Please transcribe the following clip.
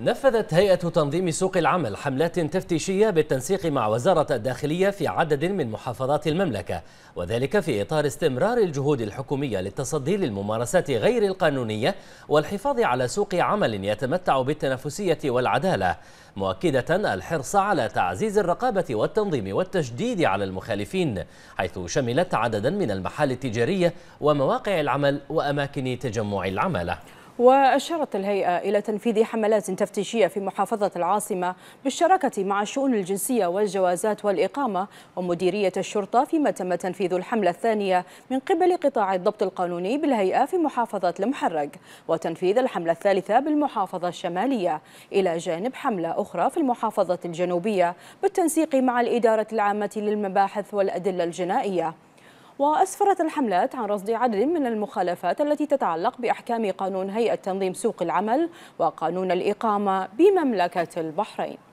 نفذت هيئة تنظيم سوق العمل حملات تفتيشية بالتنسيق مع وزارة الداخلية في عدد من محافظات المملكة وذلك في إطار استمرار الجهود الحكومية للتصدي للممارسات غير القانونية والحفاظ على سوق عمل يتمتع بالتنافسية والعدالة مؤكدة الحرص على تعزيز الرقابة والتنظيم والتشديد على المخالفين حيث شملت عددا من المحال التجارية ومواقع العمل وأماكن تجمع العمالة وأشارت الهيئة إلى تنفيذ حملات تفتيشية في محافظة العاصمة بالشراكة مع الشؤون الجنسية والجوازات والإقامة ومديرية الشرطة فيما تم تنفيذ الحملة الثانية من قبل قطاع الضبط القانوني بالهيئة في محافظة المحرق وتنفيذ الحملة الثالثة بالمحافظة الشمالية إلى جانب حملة أخرى في المحافظة الجنوبية بالتنسيق مع الإدارة العامة للمباحث والأدلة الجنائية وأسفرت الحملات عن رصد عدد من المخالفات التي تتعلق بأحكام قانون هيئة تنظيم سوق العمل وقانون الإقامة بمملكة البحرين